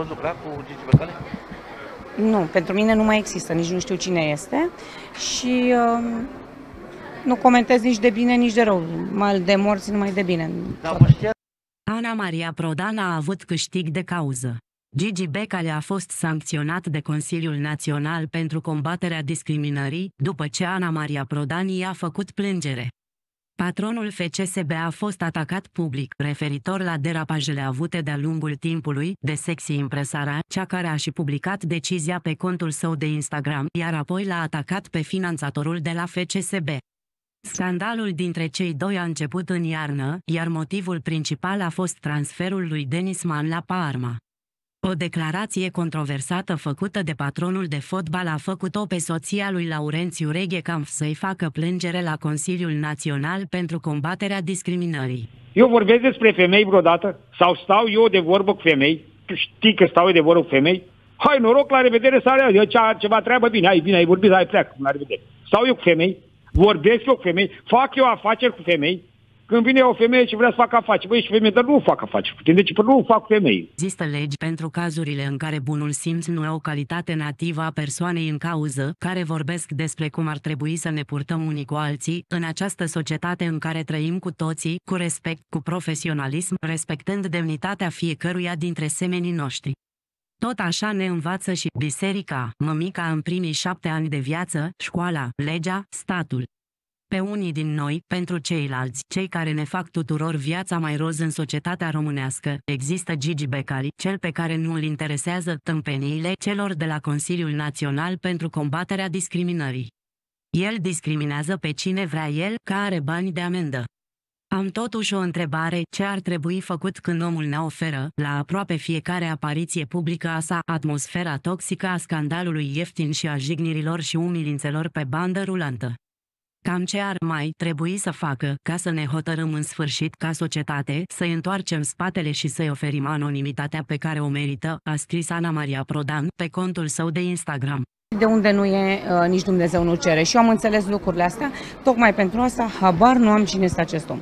fost lucrat cu Gigi Becali? Nu, pentru mine nu mai există, nici nu știu cine este și uh, nu comentez nici de bine, nici de rău. Mai de morți, numai de bine. Da, Ana Maria Prodan a avut câștig de cauză. Gigi Becali a fost sancționat de Consiliul Național pentru combaterea discriminării, după ce Ana Maria Prodan i-a făcut plângere. Patronul FCSB a fost atacat public referitor la derapajele avute de-a lungul timpului de Sexy Impresara, cea care a și publicat decizia pe contul său de Instagram, iar apoi l-a atacat pe finanțatorul de la FCSB. Scandalul dintre cei doi a început în iarnă, iar motivul principal a fost transferul lui Denisman la Parma. O declarație controversată făcută de patronul de fotbal a făcut-o pe soția lui Laurențiu Reghecamp să-i facă plângere la Consiliul Național pentru combaterea discriminării. Eu vorbesc despre femei vreodată? Sau stau eu de vorbă cu femei? Tu știi că stau eu de vorbă cu femei? Hai, noroc, la revedere, sarea, eu cea, ceva treabă, bine, hai, bine, ai vorbit, hai, pleacă, la revedere. Stau eu cu femei, vorbesc eu cu femei, fac eu afaceri cu femei, când vine o femeie și vrea să facă afaceri, băi, și femeie, dar nu fac afaceri cu tine, deci nu fac femei. Există legi pentru cazurile în care bunul simț nu e o calitate nativă a persoanei în cauză, care vorbesc despre cum ar trebui să ne purtăm unii cu alții, în această societate în care trăim cu toții, cu respect, cu profesionalism, respectând demnitatea fiecăruia dintre semenii noștri. Tot așa ne învață și biserica, mămica în primii șapte ani de viață, școala, legea, statul pe unii din noi, pentru ceilalți, cei care ne fac tuturor viața mai roz în societatea românească. Există Gigi Becali, cel pe care nu îl interesează tâmpeniile celor de la Consiliul Național pentru Combaterea Discriminării. El discriminează pe cine vrea el, care are bani de amendă. Am totuși o întrebare, ce ar trebui făcut când omul ne oferă, la aproape fiecare apariție publică a sa, atmosfera toxică a scandalului ieftin și a jignirilor și umilințelor pe bandă rulantă? Cam ce ar mai trebui să facă ca să ne hotărâm în sfârșit ca societate să întoarcem spatele și să-i oferim anonimitatea pe care o merită, a scris Ana Maria Prodan pe contul său de Instagram. De unde nu e, uh, nici Dumnezeu nu cere. Și eu am înțeles lucrurile astea, tocmai pentru asta habar nu am cine este acest om.